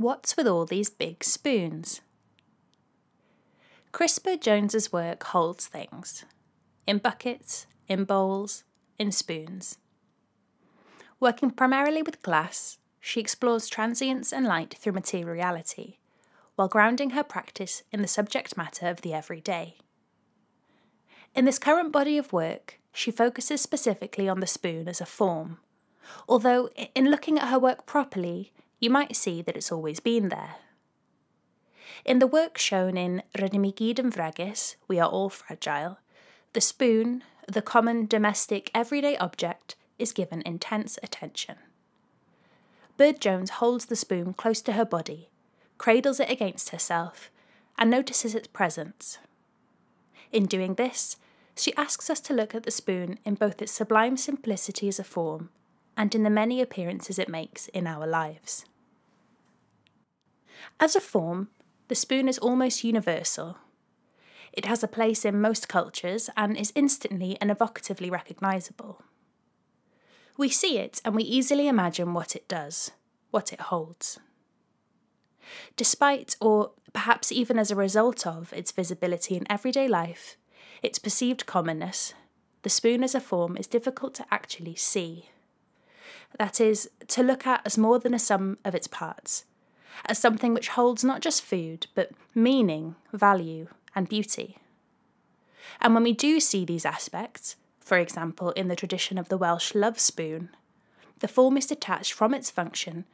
What's with all these big spoons? CRISPR Jones's work holds things in buckets, in bowls, in spoons. Working primarily with glass, she explores transience and light through materiality, while grounding her practice in the subject matter of the everyday. In this current body of work, she focuses specifically on the spoon as a form, although in looking at her work properly, you might see that it's always been there. In the work shown in Rydymigid and Vregis, We Are All Fragile, the spoon, the common domestic everyday object, is given intense attention. Bird Jones holds the spoon close to her body, cradles it against herself, and notices its presence. In doing this, she asks us to look at the spoon in both its sublime simplicity as a form and in the many appearances it makes in our lives. As a form, the spoon is almost universal. It has a place in most cultures and is instantly and evocatively recognisable. We see it and we easily imagine what it does, what it holds. Despite, or perhaps even as a result of, its visibility in everyday life, its perceived commonness, the spoon as a form is difficult to actually see that is, to look at as more than a sum of its parts, as something which holds not just food, but meaning, value, and beauty. And when we do see these aspects, for example, in the tradition of the Welsh love spoon, the form is detached from its function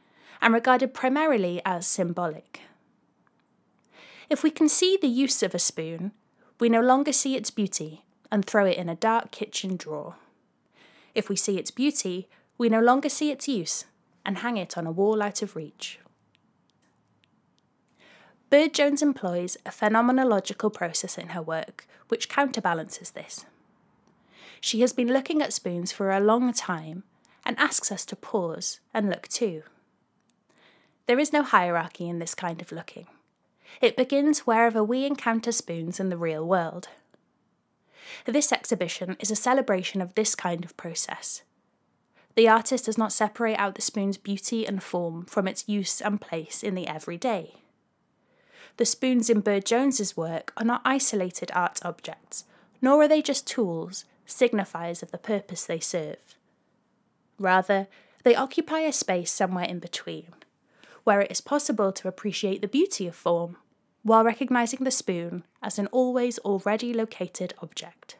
and regarded primarily as symbolic. If we can see the use of a spoon, we no longer see its beauty and throw it in a dark kitchen drawer. If we see its beauty, we no longer see its use and hang it on a wall out of reach. Bird Jones employs a phenomenological process in her work which counterbalances this. She has been looking at spoons for a long time and asks us to pause and look too. There is no hierarchy in this kind of looking. It begins wherever we encounter spoons in the real world. This exhibition is a celebration of this kind of process the artist does not separate out the spoon's beauty and form from its use and place in the everyday. The spoons in Bird Jones's work are not isolated art objects, nor are they just tools, signifiers of the purpose they serve. Rather, they occupy a space somewhere in between, where it is possible to appreciate the beauty of form while recognising the spoon as an always already located object.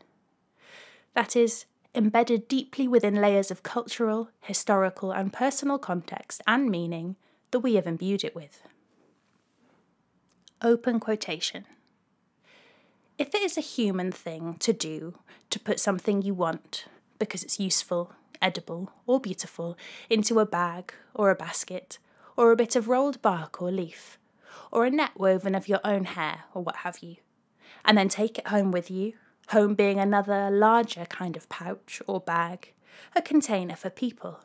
That is, embedded deeply within layers of cultural, historical, and personal context and meaning that we have imbued it with. Open quotation. If it is a human thing to do to put something you want because it's useful, edible, or beautiful into a bag or a basket or a bit of rolled bark or leaf or a net woven of your own hair or what have you, and then take it home with you home being another larger kind of pouch or bag, a container for people.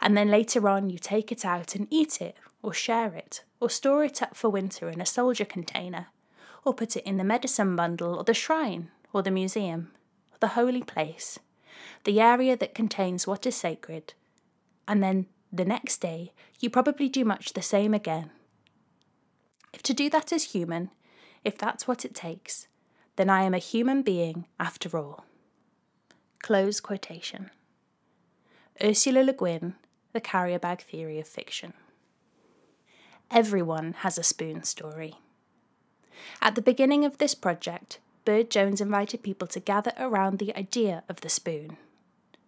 And then later on, you take it out and eat it, or share it, or store it up for winter in a soldier container, or put it in the medicine bundle, or the shrine, or the museum, or the holy place, the area that contains what is sacred. And then the next day, you probably do much the same again. If to do that is human, if that's what it takes, then I am a human being after all. Close quotation. Ursula Le Guin, The Carrier Bag Theory of Fiction. Everyone has a spoon story. At the beginning of this project, Bird Jones invited people to gather around the idea of the spoon,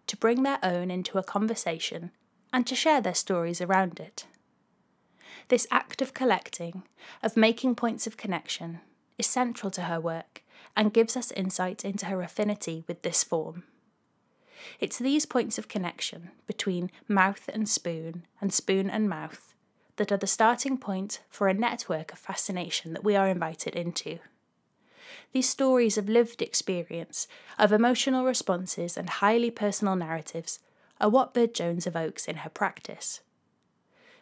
to bring their own into a conversation, and to share their stories around it. This act of collecting, of making points of connection, is central to her work and gives us insight into her affinity with this form. It's these points of connection between mouth and spoon and spoon and mouth that are the starting point for a network of fascination that we are invited into. These stories of lived experience, of emotional responses and highly personal narratives are what Bird Jones evokes in her practice.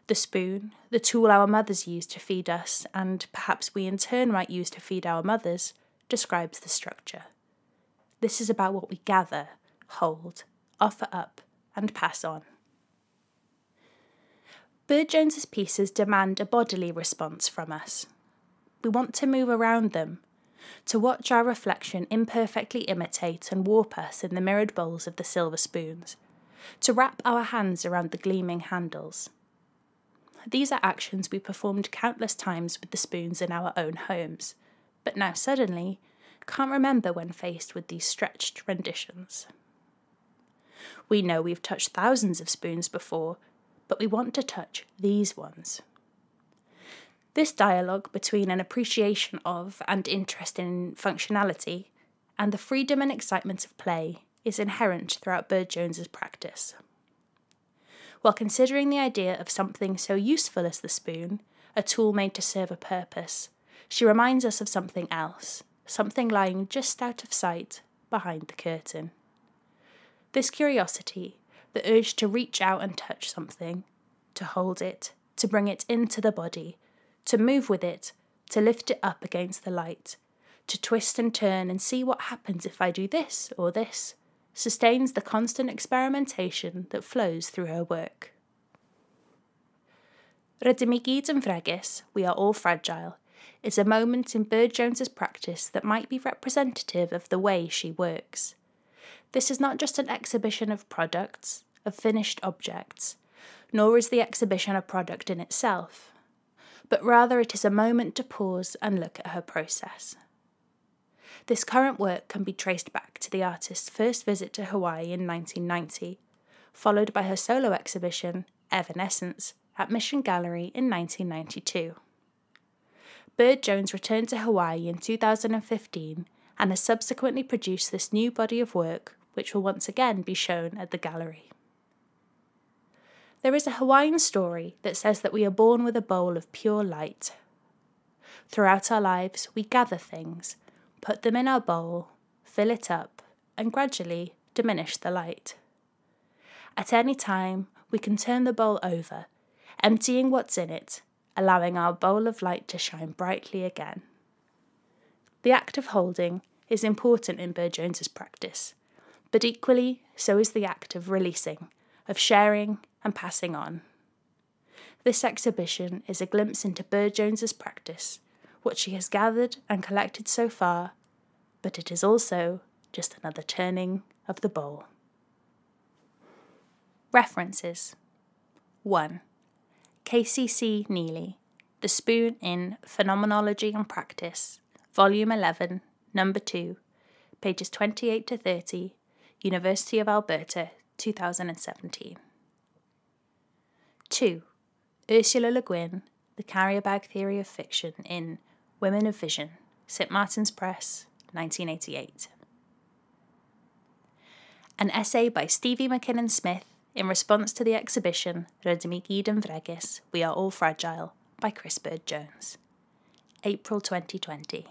The spoon, the tool our mothers used to feed us, and perhaps we in turn might use to feed our mothers, describes the structure. This is about what we gather, hold, offer up, and pass on. Bird Jones's pieces demand a bodily response from us. We want to move around them, to watch our reflection imperfectly imitate and warp us in the mirrored bowls of the silver spoons, to wrap our hands around the gleaming handles. These are actions we performed countless times with the spoons in our own homes – but now suddenly can't remember when faced with these stretched renditions. We know we've touched thousands of spoons before, but we want to touch these ones. This dialogue between an appreciation of and interest in functionality and the freedom and excitement of play is inherent throughout Bird Jones's practice. While considering the idea of something so useful as the spoon, a tool made to serve a purpose, she reminds us of something else, something lying just out of sight behind the curtain. This curiosity, the urge to reach out and touch something, to hold it, to bring it into the body, to move with it, to lift it up against the light, to twist and turn and see what happens if I do this or this, sustains the constant experimentation that flows through her work. Rydym i gyd yn fregus, we are all fragile, is a moment in Bird Jones's practice that might be representative of the way she works. This is not just an exhibition of products, of finished objects, nor is the exhibition a product in itself, but rather it is a moment to pause and look at her process. This current work can be traced back to the artist's first visit to Hawaii in 1990, followed by her solo exhibition, Evanescence, at Mission Gallery in 1992. Bird Jones returned to Hawaii in 2015 and has subsequently produced this new body of work, which will once again be shown at the gallery. There is a Hawaiian story that says that we are born with a bowl of pure light. Throughout our lives, we gather things, put them in our bowl, fill it up, and gradually diminish the light. At any time, we can turn the bowl over, emptying what's in it allowing our bowl of light to shine brightly again. The act of holding is important in Bird Jones's practice, but equally so is the act of releasing, of sharing and passing on. This exhibition is a glimpse into Bird Jones's practice, what she has gathered and collected so far, but it is also just another turning of the bowl. References 1. KCC Neely, The Spoon in Phenomenology and Practice, Volume 11, Number 2, pages 28 to 30, University of Alberta, 2017. 2. Ursula Le Guin, The Carrier Bag Theory of Fiction in Women of Vision, St. Martin's Press, 1988. An essay by Stevie McKinnon Smith in response to the exhibition Redemiki Denvregis, We Are All Fragile by Chris Bird Jones. April 2020.